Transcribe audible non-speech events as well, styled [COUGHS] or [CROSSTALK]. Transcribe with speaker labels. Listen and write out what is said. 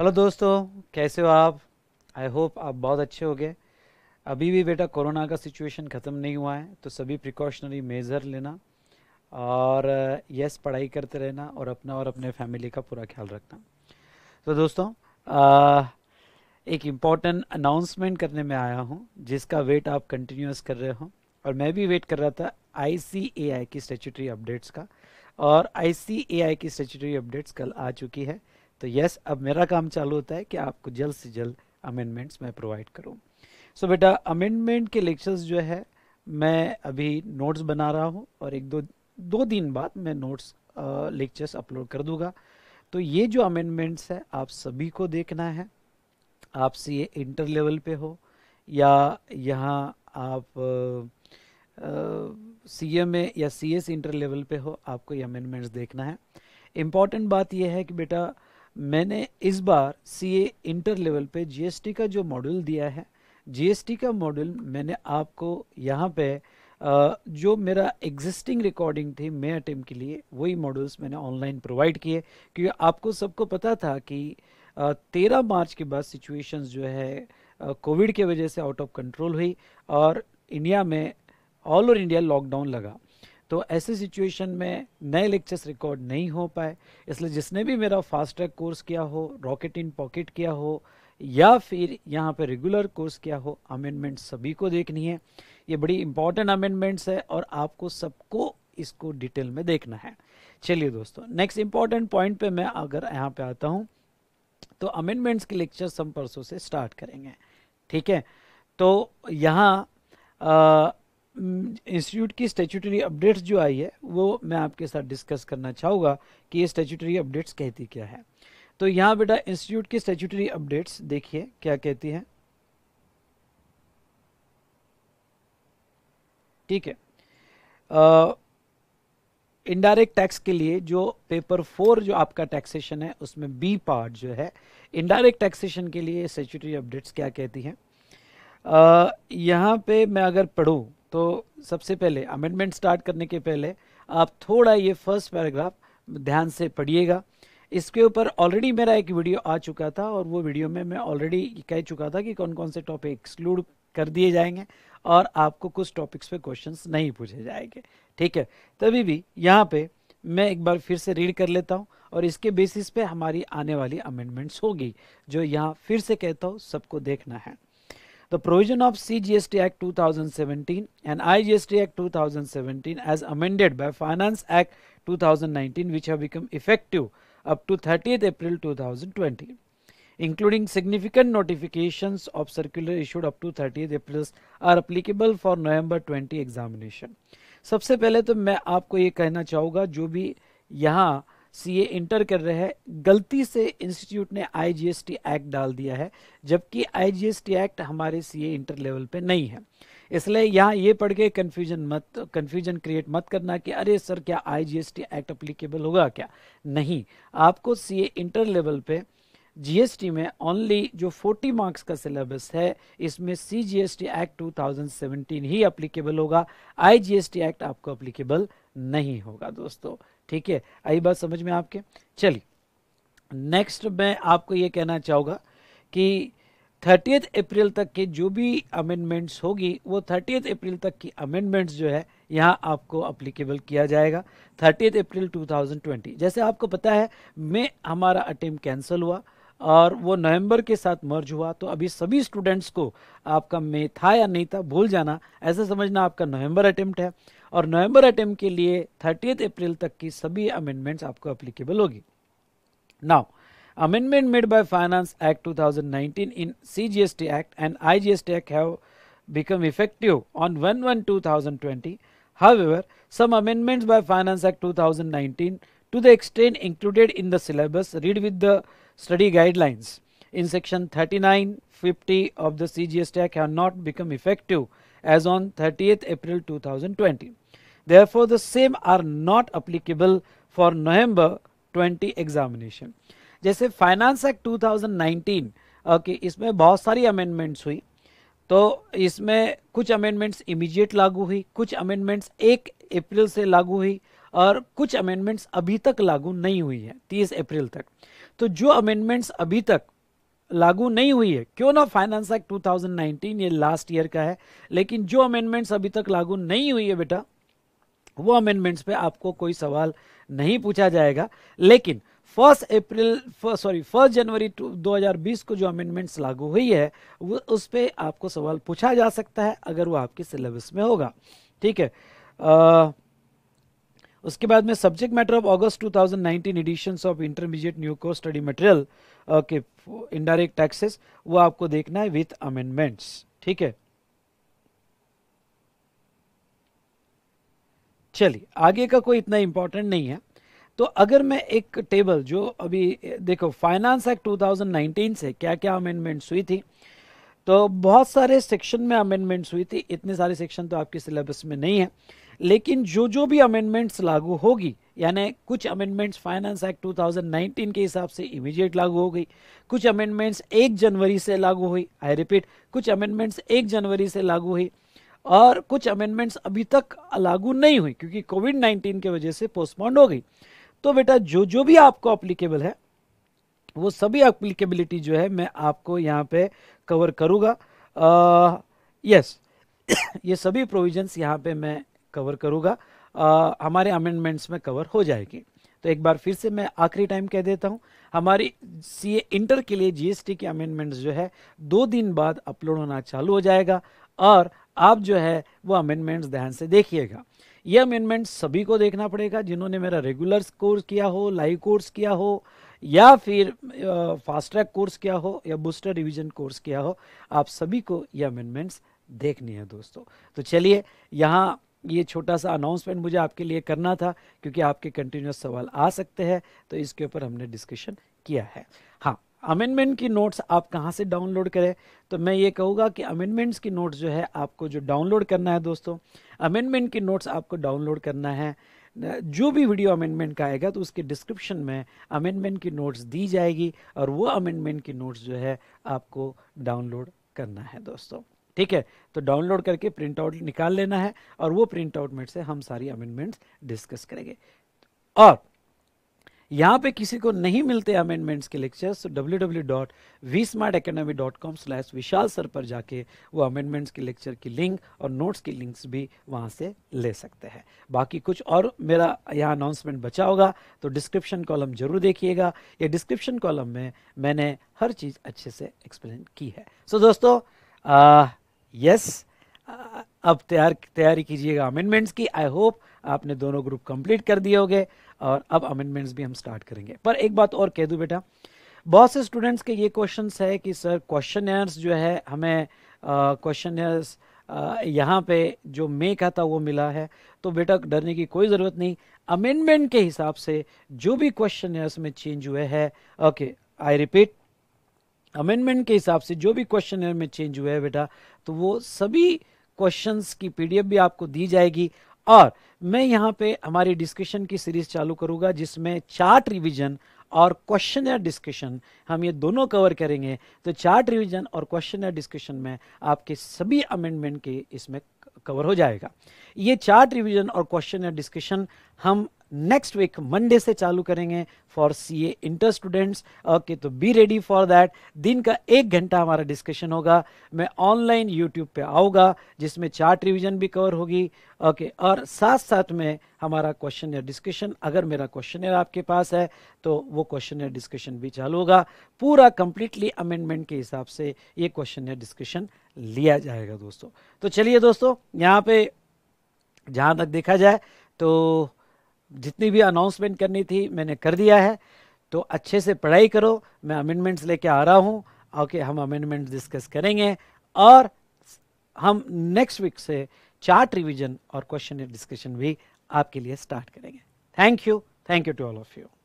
Speaker 1: Hello दोस्तों कैसे हो आप आई होप आप बहुत अच्छे हो गए अभी भी बेटा कोरोना का सिचुएशन ख़त्म नहीं हुआ है तो सभी प्रिकॉशनरी मेज़र लेना और यस uh, पढ़ाई करते रहना और अपना और अपने फैमिली का पूरा ख्याल रखना तो दोस्तों आ, uh, एक इम्पॉर्टेंट अनाउंसमेंट करने में आया हूँ जिसका वेट आप कंटिन्यूस कर रहे हो और मैं भी वेट कर रहा था आई की स्टेचुटरी अपडेट्स का और आई की स्टेचुटरी अपडेट्स कल आ चुकी है तो यस अब मेरा काम चालू होता है कि आपको जल्द से जल्द अमेंडमेंट्स मैं प्रोवाइड करूँ सो so, बेटा अमेंडमेंट के लेक्चर्स जो है मैं अभी नोट्स बना रहा हूँ और एक दो दो दिन बाद मैं नोट्स लेक्चर्स अपलोड कर दूंगा तो ये जो अमेंडमेंट्स है आप सभी को देखना है आप सी इंटर लेवल पे हो या यहाँ आप सी एम ए या सी एस इंटर लेवल पे हो आपको ये अमेंडमेंट्स देखना है इम्पॉर्टेंट बात यह है कि बेटा मैंने इस बार सी ए इंटर लेवल पे जीएसटी का जो मॉड्यूल दिया है जीएसटी का मॉड्यूल मैंने आपको यहाँ पे जो मेरा एग्जिस्टिंग रिकॉर्डिंग थी मे अटेम के लिए वही मॉड्यूल्स मैंने ऑनलाइन प्रोवाइड किए क्योंकि आपको सबको पता था कि तेरह मार्च के बाद सिचुएशन जो है कोविड के वजह से आउट ऑफ कंट्रोल हुई और इंडिया में ऑल ओवर इंडिया लॉकडाउन लगा तो ऐसे सिचुएशन में नए लेक्चर्स रिकॉर्ड नहीं हो पाए इसलिए जिसने भी मेरा फास्ट ट्रैक कोर्स किया हो रॉकेट इन पॉकेट किया हो या फिर यहाँ पे रेगुलर कोर्स किया हो अमेंडमेंट सभी को देखनी है ये बड़ी इंपॉर्टेंट अमेंडमेंट्स है और आपको सबको इसको डिटेल में देखना है चलिए दोस्तों नेक्स्ट इंपॉर्टेंट पॉइंट पे मैं अगर यहाँ पे आता हूँ तो अमेंडमेंट्स के लेक्चर्स हम परसों से स्टार्ट करेंगे ठीक है तो यहाँ इंस्टीट्यूट हम्म, की स्टेचुटरी अपडेट्स जो आई है वो मैं आपके साथ डिस्कस करना चाहूँगा कि ये स्टेचुटरी अपडेट्स कहती क्या है तो यहाँ बेटा इंस्टीट्यूट की स्टेचुटरी अपडेट्स देखिए क्या कहती है ठीक है इनडायरेक्ट टैक्स के लिए जो पेपर फोर जो आपका टैक्सेशन है उसमें बी पार्ट जो है इनडायरेक्ट टैक्सेशन के लिए स्टेचुटरी अपडेट्स क्या कहती है uh, यहाँ पे मैं अगर पढ़ूँ तो सबसे पहले अमेंडमेंट स्टार्ट करने के पहले आप थोड़ा ये फर्स्ट पैराग्राफ ध्यान से पढ़िएगा इसके ऊपर ऑलरेडी मेरा एक वीडियो आ चुका था और वो वीडियो में मैं ऑलरेडी कह चुका था कि कौन कौन से टॉपिक एक्सक्लूड कर दिए जाएंगे और आपको कुछ टॉपिक्स पे क्वेश्चंस नहीं पूछे जाएंगे ठीक है तभी भी यहाँ पे मैं एक बार फिर से रीड कर लेता हूँ और इसके बेसिस पे हमारी आने वाली अमेंडमेंट्स होगी जो यहाँ फिर से कहता हूँ सबको देखना है The provision of CGST Act 2017 and IGST Act 2017 as amended by Finance Act 2019 which have become effective up to 30th April 2020 including significant notifications of circular issued up to 30th April are applicable for November 20 examination. सबसे पहले तो मैं आपको ये कहना चाहूँगा जो भी यहाँ सीए इंटर कर रहे हैं गलती से इंस्टीट्यूट ने आईजीएसटी एक्ट डाल दिया है जबकि आईजीएसटी एक्ट हमारे सीए इंटर लेवल पे नहीं है इसलिए यहाँ ये पढ़ के कन्फ्यूजन मत कन्फ्यूजन क्रिएट मत करना कि अरे सर क्या आईजीएसटी एक्ट अप्लीकेबल होगा क्या नहीं आपको सीए इंटर लेवल पे जीएसटी में ओनली जो 40 मार्क्स का सिलेबस है इसमें सी जी एक्ट 2017 ही अप्लीकेबल होगा आईजीएसटी एक्ट आपको अप्लीकेबल नहीं होगा दोस्तों ठीक है आई बात समझ में आपके चलिए नेक्स्ट मैं आपको ये कहना चाहूँगा कि थर्टीथ अप्रैल तक के जो भी अमेंडमेंट्स होगी वो थर्टीथ अप्रैल तक की अमेंडमेंट्स जो है यहाँ आपको अप्लीकेबल किया जाएगा थर्टीथ अप्रैल 2020 जैसे आपको पता है मई हमारा अटेम्प्ट कैंसिल हुआ और वो नवंबर के साथ मर्ज हुआ तो अभी सभी स्टूडेंट्स को आपका मे था या नहीं था भूल जाना ऐसा समझना आपका नवंबर अटेम्प्ट है और नवंबर अटेम्प्ट के लिए थर्टीथ अप्रैल तक की सभी अमेंडमेंट्स आपको अप्लीकेबल होगी now amendment made by finance act 2019 in CGST act and IGST act have effective on one one two thousand some amendments by finance act two thousand to the extent included in the syllabus read with the study guidelines in section 39 50 of the CGS tech have not become effective as on 30th April 2020. Therefore, the same are not applicable for November 20 examination. जैसे finance act 2019 okay इसमें बहुत सारी amendments हुई तो इसमें कुछ amendments immediate लागू हुई कुछ अमेंडमेंट्स एक अप्रैल से लागू हुई और कुछ अमेंडमेंट्स अभी तक लागू नहीं हुई है तीस अप्रैल तक तो जो अमेंडमेंट्स अभी तक लागू नहीं हुई है क्यों ना फाइनेंस एक्ट 2019 ये लास्ट ईयर का है लेकिन जो अमेंडमेंट्स अभी तक लागू नहीं हुई है बेटा वो अमेंडमेंट्स पे आपको कोई सवाल नहीं पूछा जाएगा लेकिन फर्स्ट अप्रैल सॉरी फर्स्ट जनवरी 2020 को जो अमेंडमेंट्स लागू हुई है वो उस पर आपको सवाल पूछा जा सकता है अगर वो आपके सिलेबस में होगा ठीक है आ, उसके बाद में सब्जेक्ट मैटर ऑफ अगस्त 2019 editions of intermediate new course study material okay indirect taxes वो आपको देखना है विथ अमेंडमेंट्स ठीक है चलिए आगे का कोई इतना इंपॉर्टेंट नहीं है तो अगर मैं एक टेबल जो अभी देखो फाइनेंस एक्ट 2019 से क्या क्या अमेंडमेंट्स हुई थी तो बहुत सारे सेक्शन में अमेंडमेंट्स हुई थी इतने सारे सेक्शन तो आपके सिलेबस में नहीं है लेकिन जो जो भी अमेंडमेंट्स लागू होगी यानी कुछ अमेंडमेंट्स फाइनेंस एक्ट 2019 के हिसाब से इमीडिएट लागू हो गई कुछ अमेंडमेंट्स एक जनवरी से लागू हुई आई रिपीट कुछ अमेंडमेंट्स एक जनवरी से लागू हुई और कुछ अमेंडमेंट्स अभी तक लागू नहीं हुई क्योंकि कोविड 19 की वजह से पोस्टपोन्ड हो गई तो बेटा जो जो भी आपको अप्लीकेबल है वो सभी अप्लीकेबिलिटी जो है मैं आपको यहाँ पे कवर करूँगा यस [COUGHS] ये सभी प्रोविजंस यहाँ पे मैं कवर करूँगा हमारे अमेंडमेंट्स में कवर हो जाएगी तो एक बार फिर से मैं आखिरी टाइम कह देता हूँ हमारी सी इंटर के लिए जीएसटी के अमेंडमेंट्स जो है दो दिन बाद अपलोड होना चालू हो जाएगा और आप जो है वो अमेंडमेंट्स ध्यान से देखिएगा ये अमेंडमेंट्स सभी को देखना पड़ेगा जिन्होंने मेरा रेगुलर कोर्स किया हो लाइव कोर्स किया हो या फिर फास्ट ट्रैक कोर्स क्या हो या बूस्टर रिवीजन कोर्स क्या हो आप सभी को ये अमेंडमेंट्स देखनी है दोस्तों तो चलिए यहाँ ये छोटा सा अनाउंसमेंट मुझे आपके लिए करना था क्योंकि आपके कंटिन्यूस सवाल आ सकते हैं तो इसके ऊपर हमने डिस्कशन किया है हाँ अमेंडमेंट की नोट्स आप कहाँ से डाउनलोड करें तो मैं ये कहूँगा कि अमेंडमेंट्स की नोट्स जो है आपको जो डाउनलोड करना है दोस्तों अमेंडमेंट की नोट्स आपको डाउनलोड करना है जो भी वीडियो अमेंडमेंट का आएगा तो उसके डिस्क्रिप्शन में अमेंडमेंट की नोट्स दी जाएगी और वो अमेंडमेंट की नोट्स जो है आपको डाउनलोड करना है दोस्तों ठीक है तो डाउनलोड करके प्रिंट आउट निकाल लेना है और वो प्रिंट आउट में से हम सारी अमेंडमेंट्स डिस्कस करेंगे और यहाँ पे किसी को नहीं मिलते अमेंडमेंट्स के लेक्चर्स तो W W dot V smart academy dot com slash Vishal sir पर जाके वो अमेंडमेंट्स के लेक्चर की लिंक और नोट्स की लिंक्स भी वहाँ से ले सकते हैं बाकी कुछ और मेरा यहाँ अनाउंसमेंट बचा होगा तो डिस्क्रिप्शन कॉलम जरूर देखिएगा ये डिस्क्रिप्शन कॉलम में मैंने हर चीज़ अच्छे से एक्सप्लेन की है सो so, दोस्तों यस अब तैयार तैयारी कीजिएगा अमेंडमेंट्स की आई होप आपने दोनों ग्रुप कंप्लीट कर दिए होंगे और अब अमेंडमेंट्स भी हम स्टार्ट करेंगे पर एक बात और कह दूँ बेटा बहुत से स्टूडेंट्स के ये क्वेश्चन है कि सर क्वेश्चन जो है हमें क्वेश्चन यहाँ पे जो मे का था वो मिला है तो बेटा डरने की कोई ज़रूरत नहीं अमेंडमेंट के हिसाब से जो भी क्वेश्चन में चेंज हुए हैं ओके आई रिपीट अमेंडमेंट के हिसाब से जो भी क्वेश्चन में चेंज हुए है बेटा तो वो सभी क्वेश्चंस की पीडीएफ भी आपको दी जाएगी और मैं यहाँ पे हमारी डिस्कशन की सीरीज चालू करूंगा जिसमें चार्ट रिविजन और क्वेश्चन या डिस्कशन हम ये दोनों कवर करेंगे तो चार्ट रिवीजन और क्वेश्चन या डिस्कशन में आपके सभी अमेंडमेंट के इसमें कवर हो जाएगा ये चार्ट रिवीजन और क्वेश्चन या डिस्कशन हम नेक्स्ट वीक मंडे से चालू करेंगे for C A inter students okay तो बी रेडी फॉर दैट दिन का एक घंटा हमारा डिस्कशन होगा मैं ऑनलाइन यूट्यूब पे आऊँगा जिसमें चार्ट रिवीजन भी कवर होगी ओके okay, और साथ साथ में हमारा क्वेश्चन या डिस्कशन अगर मेरा क्वेश्चन आपके पास है तो वो क्वेश्चन या डिस्कशन भी चालू होगा पूरा कंप्लीटली अमेंडमेंट के हिसाब से ये क्वेश्चन या डिस्कशन लिया जाएगा दोस्तों तो चलिए दोस्तों यहाँ पे जहाँ तक देखा जाए तो जितनी भी अनाउंसमेंट करनी थी मैंने कर दिया है तो अच्छे से पढ़ाई करो मैं अमेंडमेंट्स लेके आ रहा हूँ ओके हम अमेंडमेंट्स डिस्कस करेंगे और हम नेक्स्ट वीक से चार्ट रिवीजन और क्वेश्चन डिस्कशन भी आपके लिए स्टार्ट करेंगे thank you thank you to all of you